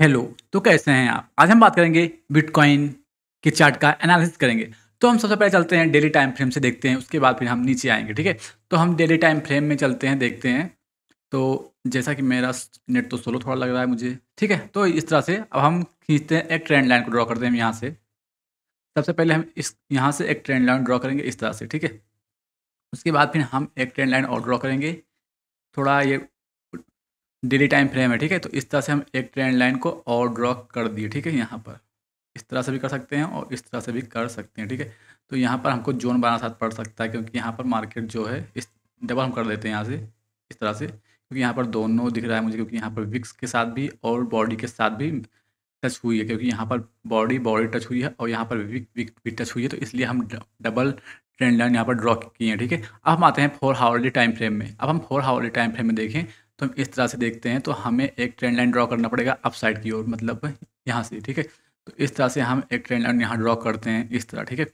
hello तो कैसे हैं आप आज हम बात करेंगे बिटकॉइन के चार्ट का एनालिसिस करेंगे तो हम सबसे पहले चलते हैं डेली टाइम फ्रेम से देखते हैं उसके बाद फिर हम नीचे आएंगे ठीक है तो हम डेली टाइम फ्रेम में चलते हैं देखते हैं तो जैसा कि मेरा नेट तो सोलो थोड़ा लग रहा है मुझे ठीक है तो इस तरह से अब हम खींचते हैं एक ट्रेंड लाइन को ड्रॉ करते हैं यहाँ से सबसे पहले हम इस यहाँ से एक ट्रेंड लाइन ड्रॉ करेंगे इस तरह से ठीक है उसके बाद फिर हम एक ट्रेंड लाइन और ड्रॉ करेंगे थोड़ा ये डेली टाइम फ्रेम है ठीक है तो इस तरह से हम एक ट्रेंड लाइन को और ड्रॉ कर दिए ठीक है यहाँ पर इस तरह से भी कर सकते हैं और इस तरह से भी कर सकते हैं ठीक है तो यहाँ पर हमको जोन बनाना साथ पड़ सकता है क्योंकि यहाँ पर मार्केट जो है इस डबल हम कर देते हैं यहाँ से इस तरह से क्योंकि यहाँ पर दोनों दिख रहा है मुझे क्योंकि यहाँ पर विक्स के साथ भी और बॉडी के साथ भी टच हुई है क्योंकि यहाँ पर बॉडी बॉडी टच हुई है और यहाँ पर विक विक भी टच हुई है तो इसलिए हम डबल ट्रेंड लाइन यहाँ पर ड्रॉ किए हैं ठीक है अब हम आते हैं फोर हावरली टाइम फ्रेम में अब हम फोर हावरली टाइम फ्रेम में देखें तो हम इस तरह से देखते हैं तो हमें एक ट्रेंड लाइन ड्रॉ करना पड़ेगा अपसाइड की ओर मतलब यहाँ से ठीक है तो इस तरह से हम एक ट्रेंड लाइन यहाँ ड्रॉ करते हैं इस तरह ठीक है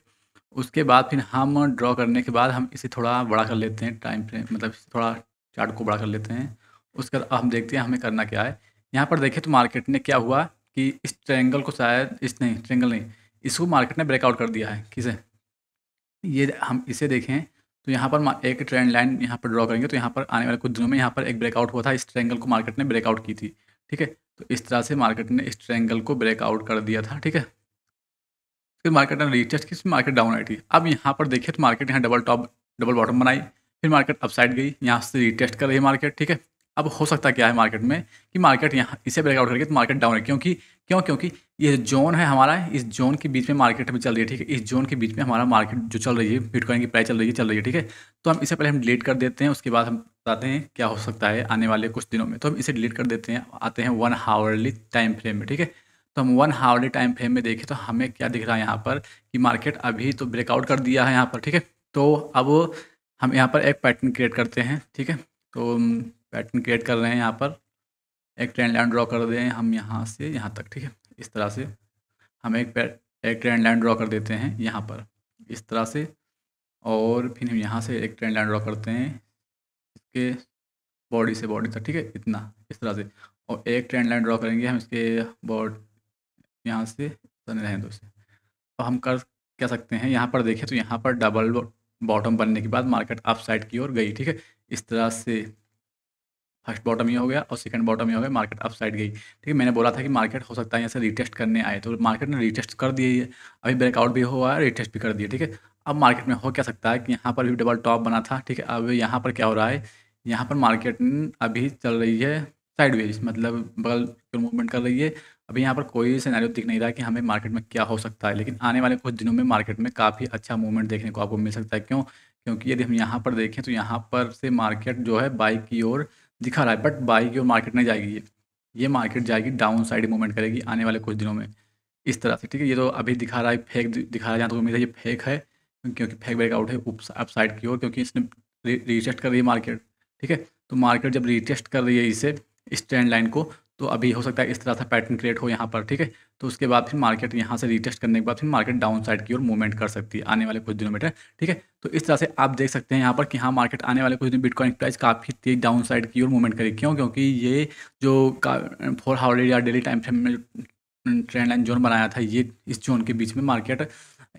उसके बाद फिर हम ड्रॉ करने के बाद हम इसे थोड़ा बड़ा कर लेते हैं टाइम फ्रेम मतलब थोड़ा चार्ट को बड़ा कर लेते हैं उसके बाद हम देखते हैं हमें करना क्या है यहाँ पर देखें तो मार्केट ने क्या हुआ कि इस ट्रेंगल को शायद इस नहीं ट्रेंगल नहीं इसको मार्केट ने ब्रेकआउट कर दिया है किसे ये हम इसे देखें तो यहाँ पर एक ट्रेंड लाइन यहाँ पर ड्रॉ करेंगे तो यहाँ पर आने वाले कुछ दिनों में यहाँ पर एक ब्रेकआउट हुआ था इस ट्रेंगल को मार्केट ने ब्रेकआउट की थी ठीक है तो इस तरह से मार्केट ने इस ट्रेंगल को ब्रेकआउट कर दिया था ठीक है फिर मार्केट ने रिचेस्ट की मार्केट डाउन आई थी अब यहाँ पर देखिए तो मार्केट यहाँ डबल टॉप डबल बॉटम बनाई फिर मार्केट अपसाइड गई यहाँ से रिटेस्ट कर रही है मार्केट ठीक है अब हो सकता क्या है मार्केट में कि मार्केट यहाँ इसे ब्रेकआउट करके तो मार्केट डाउन है क्योंकि क्यों क्योंकि ये जोन है हमारा इस जोन के बीच में मार्केट अभी चल रही है ठीक है इस जोन के बीच में हमारा मार्केट जो चल रही है बिटकॉइन की प्राइस चल रही है चल रही है ठीक है तो हम इसे पहले हम डिलीट कर देते हैं उसके बाद हम बताते हैं क्या हो सकता है आने वाले कुछ दिनों में तो हम इसे डिलीट कर देते हैं आते हैं वन हावरली टाइम फ्रेम में ठीक है तो हम वन हावरली टाइम फ्रेम में देखें तो हमें क्या दिख रहा है यहाँ पर कि मार्केट अभी तो ब्रेकआउट कर दिया है यहाँ पर ठीक है तो अब हम यहाँ पर एक पैटर्न क्रिएट करते हैं ठीक है तो पैटर्न क्रिएट कर रहे हैं यहाँ पर एक ट्रेंड लाइन ड्रॉ कर दें हम यहाँ से यहाँ तक ठीक है इस तरह से हम एक एक ट्रेंड लाइन ड्रॉ कर देते हैं यहाँ पर इस तरह से और फिर हम यहाँ से एक ट्रेंड लाइन ड्रॉ करते हैं इसके बॉडी से बॉडी तक ठीक है इतना इस तरह से और एक ट्रेंड लाइन ड्रॉ करेंगे हम इसके बॉड यहाँ से रहें तो तो हम कर क्या सकते हैं यहाँ पर देखें तो यहाँ पर डबल बॉटम बनने के बाद मार्केट अपसाइड साइड की ओर गई ठीक है इस तरह से फर्स्ट बॉटम ये हो गया और सेकंड बॉटम ये हो गया मार्केट अपसाइड गई ठीक है मैंने बोला था कि मार्केट हो सकता है यहाँ से रिटेस्ट करने आए तो मार्केट ने रिटेस्ट कर दिए है अभी ब्रेकआउट भी हुआ है रिटेस्ट भी कर दिए ठीक है अब मार्केट में हो क्या सकता है कि यहाँ पर भी डबल टॉप बना था ठीक है अब यहाँ पर क्या हो रहा है यहाँ पर मार्केट अभी चल रही है साइडवेज मतलब बगल मूवमेंट कर रही है अभी यहाँ पर कोई सिनेरियो दिख नहीं रहा कि हमें मार्केट में क्या हो सकता है लेकिन आने वाले कुछ दिनों में मार्केट में काफ़ी अच्छा मूवमेंट देखने को आपको मिल सकता है क्यों क्योंकि यदि हम यहाँ पर देखें तो यहाँ पर से मार्केट जो है बाइक की ओर दिखा रहा है बट बाई की मार्केट नहीं जाएगी ये ये मार्केट जाएगी डाउन साइड मूवमेंट करेगी आने वाले कुछ दिनों में इस तरह से ठीक है ये तो अभी दिखा रहा है फेक दिखा रहा है जहाँ तक तो उम्मीद है ये फेक है क्योंकि फेक ब्रेकआउट है अप साइड की ओर क्योंकि इसने रिटेस्ट कर रही है मार्केट ठीक है तो मार्केट जब रिटेस्ट कर रही है इसे इस ट्रेंड लाइन को तो अभी हो सकता है इस तरह से पैटर्न क्रिएट हो यहाँ पर ठीक है तो उसके बाद फिर मार्केट यहाँ से रिटेस्ट करने के बाद फिर मार्केट डाउन साइड की ओर मूवमेंट कर सकती है आने वाले कुछ दिनों में ठीक है तो इस तरह से आप देख सकते हैं यहाँ पर कि हाँ मार्केट आने वाले कुछ दिन बिटकॉइन प्राइस काफ़ी तेज डाउन साइड की ओर मूवमेंट करेगी क्यों क्योंकि ये जो फोर हावर या डेली टाइम फ्रेम में ट्रेंड लाइन जोन बनाया था ये इस जोन के बीच में मार्केट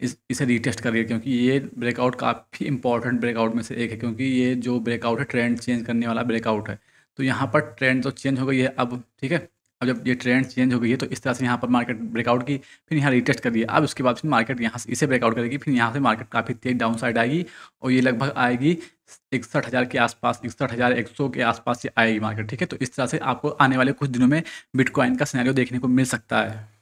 इस इसे रीटेस्ट कर रही है क्योंकि ये ब्रेकआउट काफ़ी इंपॉर्टेंट ब्रेकआउट में से एक है क्योंकि ये जो ब्रेकआउट है ट्रेंड चेंज करने वाला ब्रेकआउट है तो यहाँ पर ट्रेंड तो चेंज हो गई है अब ठीक है अब जब ये ट्रेंड चेंज हो गई है तो इस तरह से यहाँ पर मार्केट ब्रेकआउट की फिर यहाँ रिटेस्ट कर दिया अब उसके बाद फिर मार्केट यहाँ से इसे ब्रेकआउट करेगी फिर यहाँ से मार्केट काफ़ी तेज डाउन साइड आएगी और ये लगभग आएगी इकसठ हज़ार के आसपास इकसठ हज़ार एक सौ के आसपास से आएगी मार्केट ठीक है तो इस तरह से आपको आने वाले कुछ दिनों में बिटकॉइन का सिनेरियो देखने को मिल सकता है